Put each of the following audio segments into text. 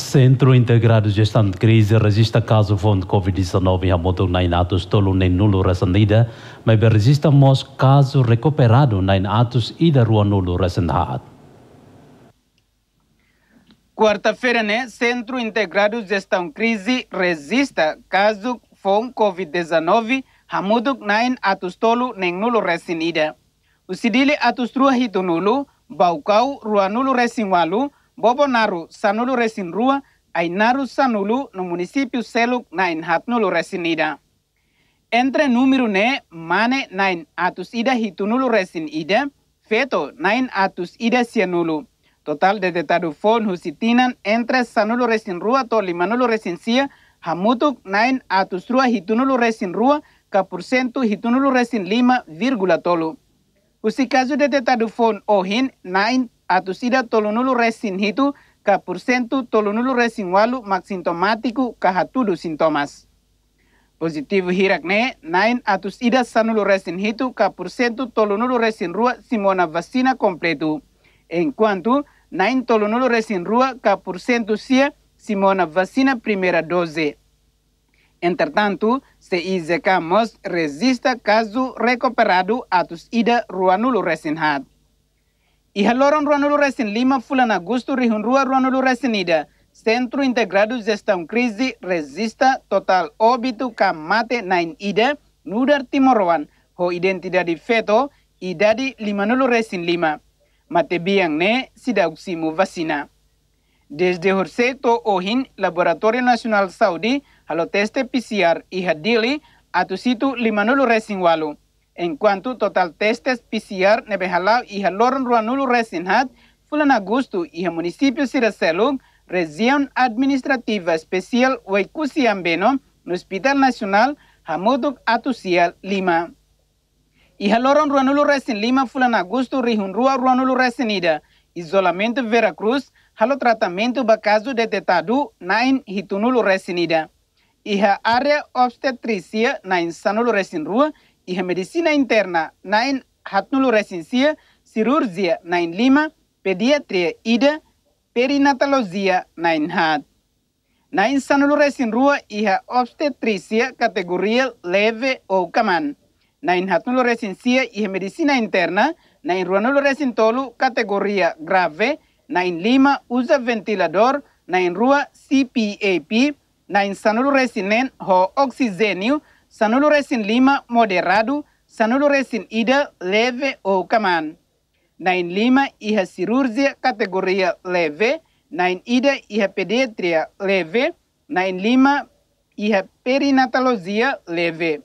Centro Integrado de Gestão de Crise registra caso fonte Covid-19 em Amoto em atos tolo nem nulo resendida, mas registra caso recuperado em atos e da rua nulo resendado. Quarta-feira, né? Centro Integrado de Gestão de Crise resista caso fonte Covid-19 Hamuduk nain atus tolu neng nulo resinida. O Sidile rua hito nulo, baucau rua nulo resinwalu, bobo naru sanulu resin rua ay naru sanulu no municipio seluk na Inhatnulu resin ida. Entre número ne mane nain atus ida hitunulu resin ida, feto nain atus ida sianulu. Total de fon husitinan entre sanulu resin rua to limanulu resin sia, hamutuk nain atus rua hitunulu resin rua, ka porcento hitunulu resin lima virgula tolu. Usikazu de fon ohin nain atusida tolunulu resin hitu ka porcento tolunulu resin walu mak sintomatiku sintomas. Positivo hirakne nain atusida sanulu resin hitu ka porcento tolunulu resin rua simona vacina completo. Enquanto nain tolunulu resin rua ka sia simona vacina primeira dose. Entretanto, se MOS resista caso recuperado ida ruanulo resin hat. Y ruanulu resin Lima Fulana Augusto rihunrua resin Centro Integrado de Gestão Crise Resista Total Óbito Kamate Nain Ida Nudar Timorowan Ho Identidade Feto Idade resin Lima Mate Biang Ne Sidauximu Vacina Desde Jorge to Ohin Laboratório Nacional Saudi Halo Teste PCR Ihadili Atusitu resin Walu En cuanto total testes PCR nebehalau y haloron ruanulu resinhat, fulan agusto y municipio siraceluk, región administrativa especial Huaycusiambeno, no Hospital Nacional, Hamuduk Atusial, Lima. Y haloron ruanulu resin Lima, fulan agusto rua ruanulu resinida, isolamento Veracruz, halo tratamento de detetado nain hitunulu resinida. ha área obstetricia nain sanulu rua. y medicina interna nain hatnulu resinsia, cirurgia nain lima, pediatria ida, perinatalozia, nain hat. Nain sanulu resin rua iha obstetricia categoría leve ou kaman. Nain hatnulu resinsia, y medicina interna, nain ruanulu resin tolu categoría grave, nain lima usa ventilador, nain rua CPAP, nain sanulu resinen ho oxigenio, Sanulu em Lima moderado, Sanulu em Ida leve ou caman. Na em Lima ia cirurgia categoria leve, na em Ida ia pediatria leve, na em Lima ia perinatalosia leve.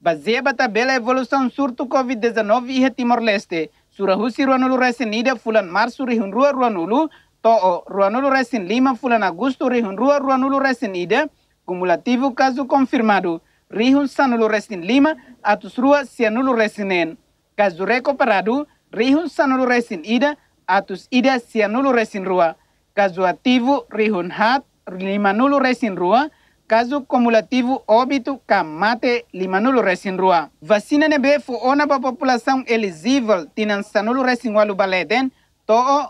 Baseia a tabela evolução surto COVID-19 ia Timor-Leste. Surahusi Ruanulu em Ida fulan março rua Ruanulu, To'o Ruanulu em Lima fulan agosto rua Ruanulu Racing Ida, cumulativo caso confirmado rihun sanulu resin lima atus rua sianulu resinen. Kazureko paradu rihun sanulu resin ida atus ida sianulu resin rua. Caso ativo rihun hat limanulu resin rua. Caso cumulativo óbito camate limanulu resin rua. Vacina nebe fo ona para população elegível tinan sanulu resin walu baleden to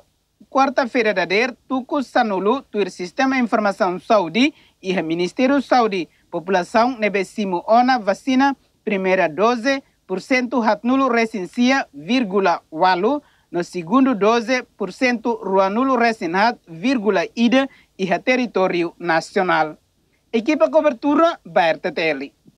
quarta-feira da DER, Tucu Sanulu, Tuir Sistema de Informação Saudi e Ministério Saudi. População nebesimo ona vacina primeira dose por cento ratnulo resincia vírgula walu no segundo dose por cento ruanulo resinhat vírgula ida e território nacional. Equipa cobertura Berta